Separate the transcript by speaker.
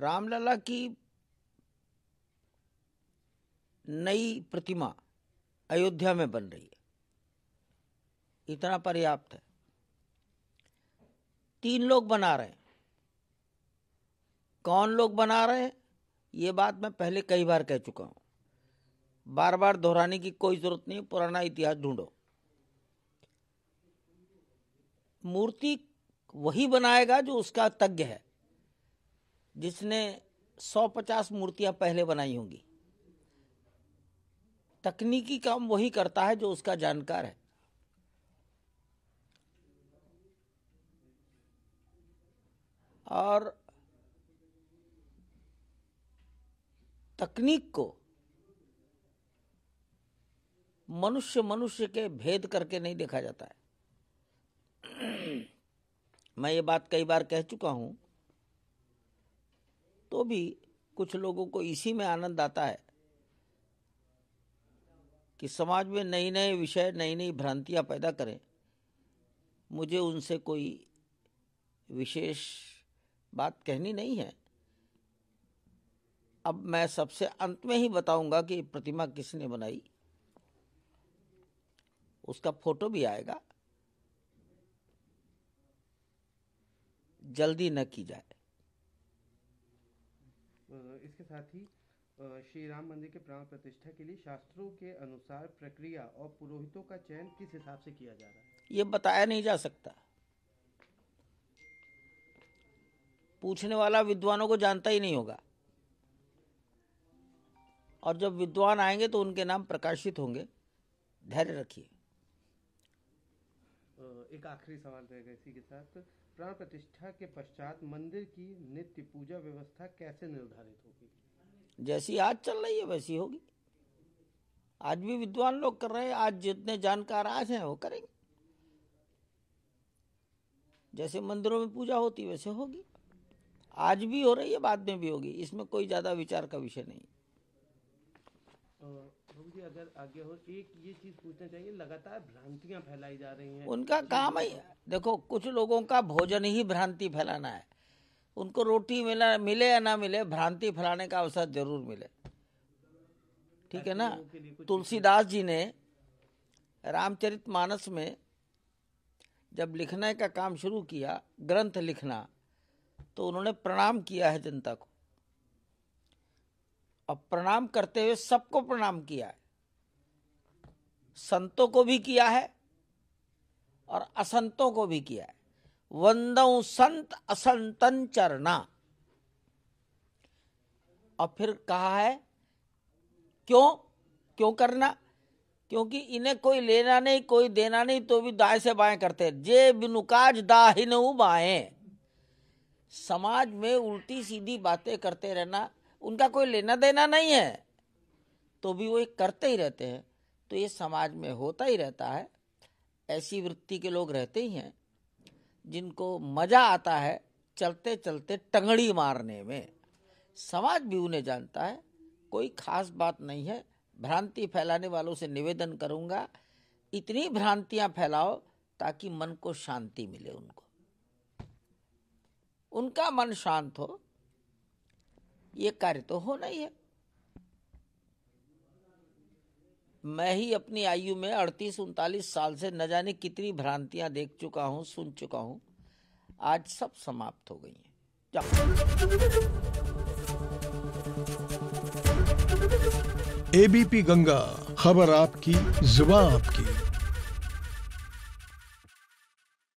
Speaker 1: रामलला की नई प्रतिमा अयोध्या में बन रही है इतना पर्याप्त है तीन लोग बना रहे हैं कौन लोग बना रहे हैं ये बात मैं पहले कई बार कह चुका हूं बार बार दोहराने की कोई जरूरत नहीं पुराना इतिहास ढूंढो मूर्ति वही बनाएगा जो उसका तज्ञ है जिसने 150 मूर्तियां पहले बनाई होंगी तकनीकी काम वही करता है जो उसका जानकार है और तकनीक को मनुष्य मनुष्य के भेद करके नहीं देखा जाता है मैं ये बात कई बार कह चुका हूं तो भी कुछ लोगों को इसी में आनंद आता है कि समाज में नए नए विषय नई नई भ्रांतियां पैदा करें मुझे उनसे कोई विशेष बात कहनी नहीं है अब मैं सबसे अंत में ही बताऊंगा कि प्रतिमा किसने बनाई उसका फोटो भी आएगा जल्दी न की जाए इसके साथ ही श्री राम मंदिर के प्राण प्रतिष्ठा के लिए शास्त्रों के अनुसार प्रक्रिया और पुरोहितों का चयन किस हिसाब से किया जा रहा है ये बताया नहीं जा सकता पूछने वाला विद्वानों को जानता ही नहीं होगा और जब विद्वान आएंगे तो उनके नाम प्रकाशित होंगे धैर्य रखिए एक आखिरी सवाल रहेगा इसी के साथ प्राण प्रतिष्ठा के पश्चात मंदिर की नित्य पूजा व्यवस्था कैसे निर्धारित होगी जैसी आज चल रही है वैसी होगी आज भी विद्वान लोग कर रहे हैं आज जितने जानकार आज हैं वो करेंगे जैसे मंदिरों में पूजा होती वैसे होगी आज भी हो रही है बाद में भी होगी इसमें कोई ज्यादा विचार का विषय नहीं प्रभु जी अगर आगे हो एक ये चीज पूछना चाहिए लगातार भ्रांतियां फैलाई जा रही हैं उनका काम ही देखो कुछ लोगों का भोजन ही भ्रांति फैलाना है उनको रोटी मिला मिले या ना मिले भ्रांति फैलाने का अवसर जरूर मिले ठीक है ना तुलसीदास जी ने रामचरित मानस में जब लिखने का काम शुरू किया ग्रंथ लिखना तो उन्होंने प्रणाम किया है जनता को और प्रणाम करते हुए सबको प्रणाम किया है संतों को भी किया है और असंतों को भी किया है वंदऊ संत असंतन चरना और फिर कहा है क्यों क्यों करना क्योंकि इन्हें कोई लेना नहीं कोई देना नहीं तो भी दाएं से बाएं करते हैं जे बिनुकाज दाहिन बाएं समाज में उल्टी सीधी बातें करते रहना उनका कोई लेना देना नहीं है तो भी वो ये करते ही रहते हैं तो ये समाज में होता ही रहता है ऐसी वृत्ति के लोग रहते ही हैं जिनको मज़ा आता है चलते चलते टंगड़ी मारने में समाज भी उन्हें जानता है कोई खास बात नहीं है भ्रांति फैलाने वालों से निवेदन करूंगा इतनी भ्रांतियां फैलाओ ताकि मन को शांति मिले उनको उनका मन शांत हो ये कार्य तो होना ही है मैं ही अपनी आयु में अड़तीस उनतालीस साल से न जाने कितनी भ्रांतियां देख चुका हूं सुन चुका हूं आज सब समाप्त हो गई हैं एबीपी गंगा खबर आपकी जुबा आपकी